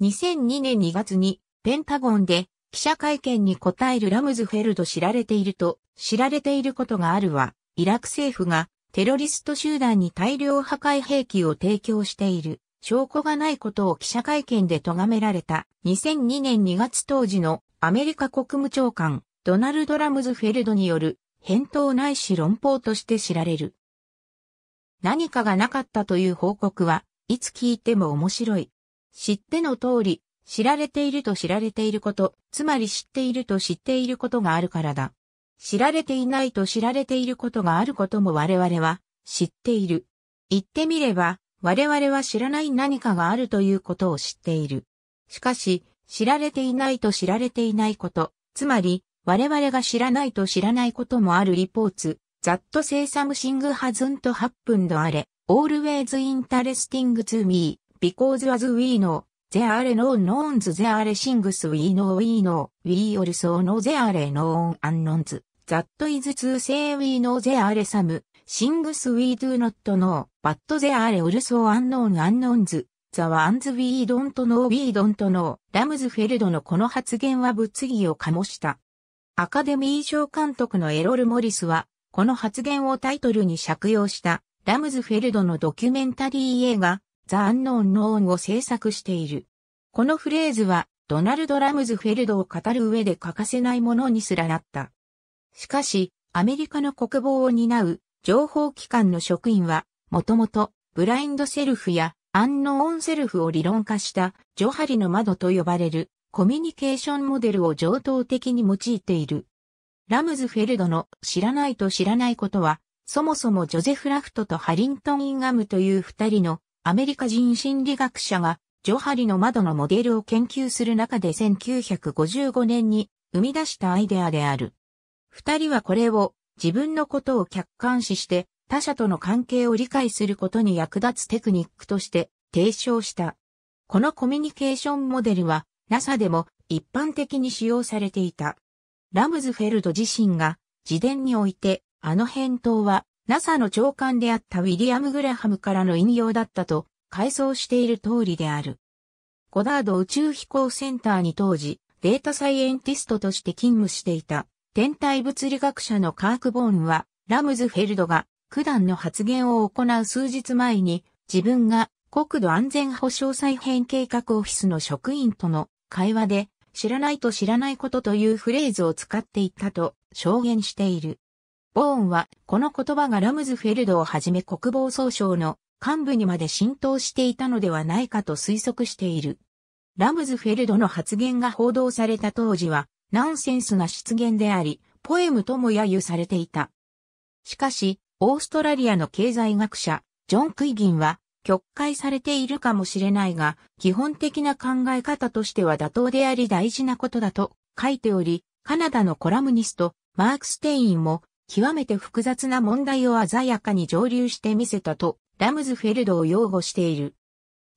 2002年2月にペンタゴンで記者会見に答えるラムズフェルド知られていると、知られていることがあるは、イラク政府がテロリスト集団に大量破壊兵器を提供している証拠がないことを記者会見で咎められた2002年2月当時のアメリカ国務長官ドナルド・ラムズフェルドによる返答ないし論法として知られる。何かがなかったという報告はいつ聞いても面白い。知っての通り、知られていると知られていること、つまり知っていると知っていることがあるからだ。知られていないと知られていることがあることも我々は知っている。言ってみれば、我々は知らない何かがあるということを知っている。しかし、知られていないと知られていないこと、つまり、我々が知らないと知らないこともあるリポーツ、ザット・セイサムシングハズンと、ハップンドアレ、あれ、always interesting to me because as we know, there are no knowns there are things we know we know, we also know there are known unknowns, that is to say we know there are some, things we do not know, but there are also unknown unknowns, the ones we don't know we don't know, ラムズフェルドのこの発言は物議を醸した。アカデミー賞監督のエロル・モリスは、この発言をタイトルに借用した、ラムズフェルドのドキュメンタリー映画、ザ・アン n ーン・ノー n を制作している。このフレーズは、ドナルド・ラムズフェルドを語る上で欠かせないものにすらなった。しかし、アメリカの国防を担う情報機関の職員は、もともと、ブラインドセルフやアンノーンセルフを理論化した、ジョハリの窓と呼ばれる、コミュニケーションモデルを上等的に用いている。ラムズフェルドの知らないと知らないことは、そもそもジョゼフ・ラフトとハリントン・インガムという二人のアメリカ人心理学者が、ジョハリの窓のモデルを研究する中で1955年に生み出したアイデアである。二人はこれを自分のことを客観視して他者との関係を理解することに役立つテクニックとして提唱した。このコミュニケーションモデルは NASA でも一般的に使用されていた。ラムズフェルド自身が自伝においてあの返答は NASA の長官であったウィリアム・グラハムからの引用だったと、回想している通りである。ゴダード宇宙飛行センターに当時、データサイエンティストとして勤務していた、天体物理学者のカーク・ボーンは、ラムズフェルドが、九段の発言を行う数日前に、自分が国土安全保障再編計画オフィスの職員との会話で、知らないと知らないことというフレーズを使っていたと証言している。ボーンは、この言葉がラムズフェルドをはじめ国防総省の幹部にまで浸透していたのではないかと推測している。ラムズフェルドの発言が報道された当時は、ナンセンスな出現であり、ポエムとも揶揄されていた。しかし、オーストラリアの経済学者、ジョン・クイギンは、曲解されているかもしれないが、基本的な考え方としては妥当であり大事なことだと書いており、カナダのコラムニスト、マーク・ステインも、極めて複雑な問題を鮮やかに上流してみせたと、ラムズフェルドを擁護している。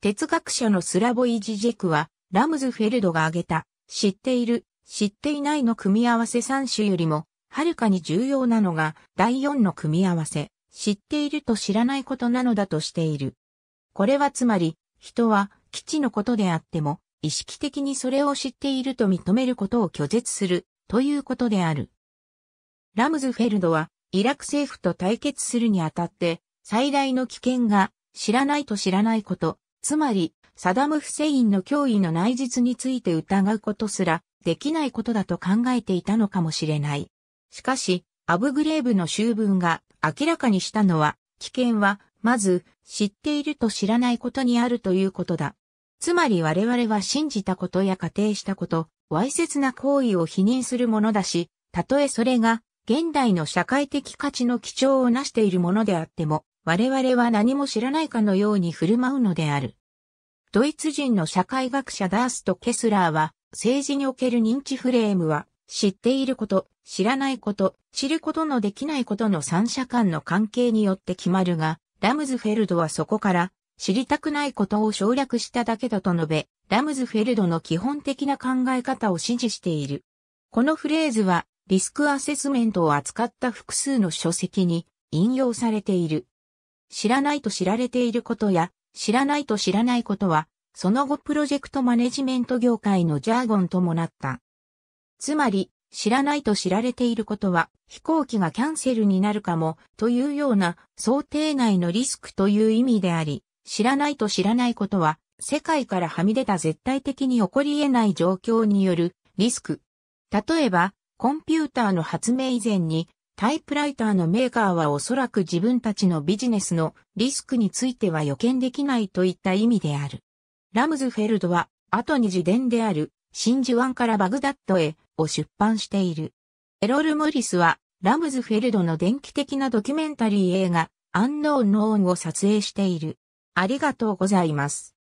哲学者のスラボイジジェクは、ラムズフェルドが挙げた、知っている、知っていないの組み合わせ3種よりも、はるかに重要なのが、第4の組み合わせ、知っていると知らないことなのだとしている。これはつまり、人は、基地のことであっても、意識的にそれを知っていると認めることを拒絶する、ということである。ラムズフェルドは、イラク政府と対決するにあたって、最大の危険が、知らないと知らないこと、つまり、サダム・フセインの脅威の内実について疑うことすら、できないことだと考えていたのかもしれない。しかし、アブグレーブの修文が明らかにしたのは、危険は、まず、知っていると知らないことにあるということだ。つまり我々は信じたことや仮定したこと、わいせつな行為を否認するものだし、たとえそれが現代の社会的価値の基調をなしているものであっても、我々は何も知らないかのように振る舞うのである。ドイツ人の社会学者ダースとケスラーは、政治における認知フレームは、知っていること、知らないこと、知ることのできないことの三者間の関係によって決まるが、ラムズフェルドはそこから、知りたくないことを省略しただけだと述べ、ラムズフェルドの基本的な考え方を支持している。このフレーズは、リスクアセスメントを扱った複数の書籍に引用されている。知らないと知られていることや、知らないと知らないことは、その後プロジェクトマネジメント業界のジャーゴンともなった。つまり、知らないと知られていることは、飛行機がキャンセルになるかも、というような想定内のリスクという意味であり、知らないと知らないことは、世界からはみ出た絶対的に起こり得ない状況によるリスク。例えば、コンピューターの発明以前に、タイプライターのメーカーはおそらく自分たちのビジネスのリスクについては予見できないといった意味である。ラムズフェルドは、後に自伝である、真珠湾からバグダッドへを出版している。エロル・モリスは、ラムズフェルドの電気的なドキュメンタリー映画、アンノーン・ノーンを撮影している。ありがとうございます。